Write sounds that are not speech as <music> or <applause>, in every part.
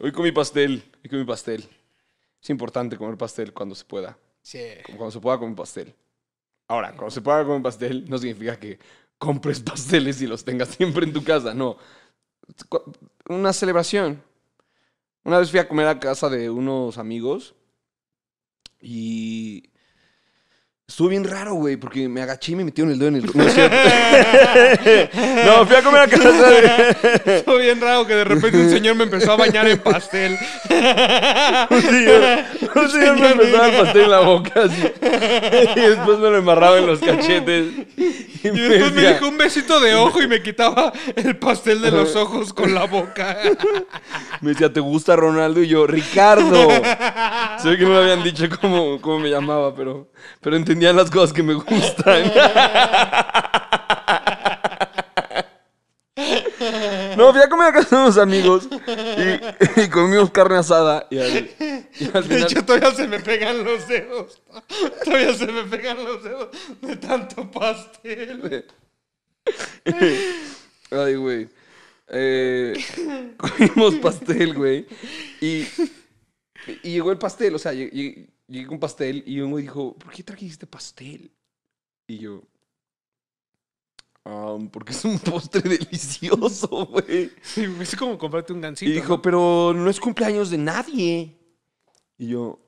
Hoy comí pastel, hoy comí pastel. Es importante comer pastel cuando se pueda. Sí. cuando se pueda comer pastel. Ahora, cuando se pueda comer pastel, no significa que compres pasteles y los tengas <laughs> siempre en tu casa, no. Una celebración. Una vez fui a comer a casa de unos amigos y Estuvo bien raro, güey, porque me agaché y me metieron el dedo en el. No, <laughs> no fui a comer a casa. Estuvo bien raro que de repente un señor me empezó a bañar en pastel. <laughs> un señor, un señor me empezaba el pastel en la boca <laughs> Y después me lo embarraba en los cachetes y después me dijo un besito de ojo y me quitaba el pastel de los <laughs> ojos con la boca. <laughs> me decía, ¿te gusta Ronaldo? Y yo, Ricardo. <laughs> sé que no me habían dicho cómo, cómo me llamaba, pero, pero entendían las cosas que me gustan. No, fui a comer a casa de unos amigos y, comimos carne asada. Y <laughs> De hecho, todavía se me pegan los dedos. Todavía se me pegan los dedos de tanto pastel. <laughs> Ay, güey. Eh, comimos pastel, güey. Y, y, llegó el pastel, o sea, llegué, con pastel y un güey dijo, ¿por qué trajiste pastel? Y yo, ah, porque es un postre <laughs> delicioso, güey. Sí, es como comprarte un gancito. Y dijo, pero no es cumpleaños de nadie. Y yo,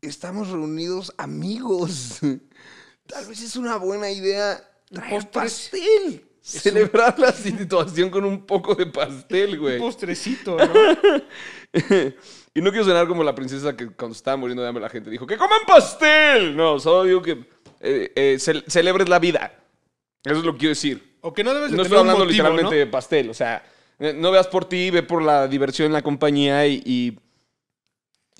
Estamos reunidos amigos. <laughs> Tal vez es una buena idea traer pastel. Celebrar la situación con un poco de pastel, güey. Un postrecito, ¿no? <laughs> y no quiero sonar como la princesa que cuando estaba muriendo de hambre la gente dijo, ¡que coman pastel! No, solo digo que eh, eh, celebres la vida. Eso es lo que quiero decir. O que no debes No estoy hablando literalmente de pastel, o sea... Eh, no veas por ti, ve por la diversión, la compañía y, y,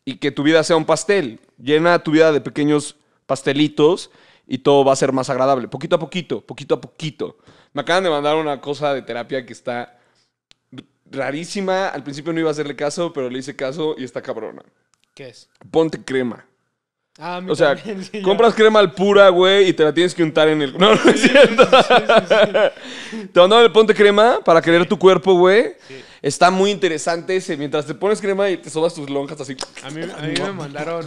y que tu vida sea un pastel. Llena tu vida de pequeños pastelitos y todo va a ser más agradable. Poquito a poquito, poquito a poquito. Me acaban de mandar una cosa de terapia que está rarísima. Al principio no iba a hacerle caso, pero le hice caso y está cabrona. ¿Qué es? Ponte crema. Ah, o sea, <laughs> compras crema al pura, güey, y te la tienes que untar en el. <laughs> No, no es cierto. te mandaron el ponte crema para querer tu cuerpo, güey. Está muy interesante ese. Mientras te pones crema y te sobas tus lonjas así. A mí, me mandaron.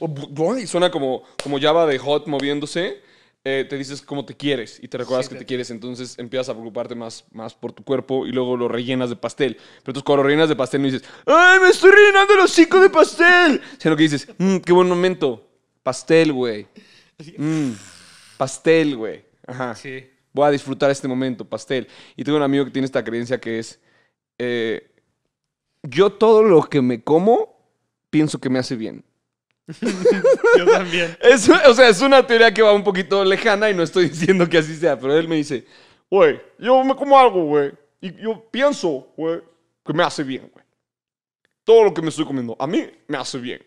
Oh, y suena como, como Java de Hot moviéndose. Eh, te dices cómo te quieres y te recuerdas que te, quieres, entonces empiezas a preocuparte más, más por tu cuerpo y luego lo rellenas de pastel. Pero entonces cuando lo rellenas de pastel no dices, ¡ay, me estoy rellenando los hocico de pastel! Sino que dices, mm, qué buen momento! Pastel, güey. Mm, pastel, güey. Ajá. Sí. Voy a disfrutar este momento, pastel. Y tengo un amigo que tiene esta creencia que es, eh, yo todo lo que me como, pienso que me hace bien. <laughs> yo también. Es, o sea, es una teoría que va un poquito lejana y no estoy <laughs> diciendo que así sea, pero él me dice, güey, yo me como algo, güey, y yo pienso, güey, que me hace bien, güey. Todo lo que me estoy comiendo, a mí me hace bien.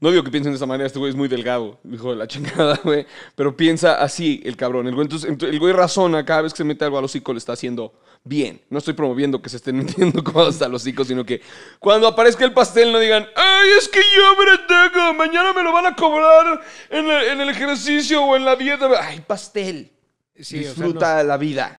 No digo que piensen de esa manera, este güey es muy delgado, hijo de la <laughs> chingada, güey. Pero piensa así el cabrón. El güey, el güey razona cada vez que se mete algo al hocico, le está haciendo bien. No estoy promoviendo que se estén <laughs> metiendo cosas los hocico, sino que cuando aparezca el pastel no digan, ay, es que yo me tengo, mañana me lo van a cobrar en el, ejercicio o en la dieta. Ay, pastel. Disfruta la vida.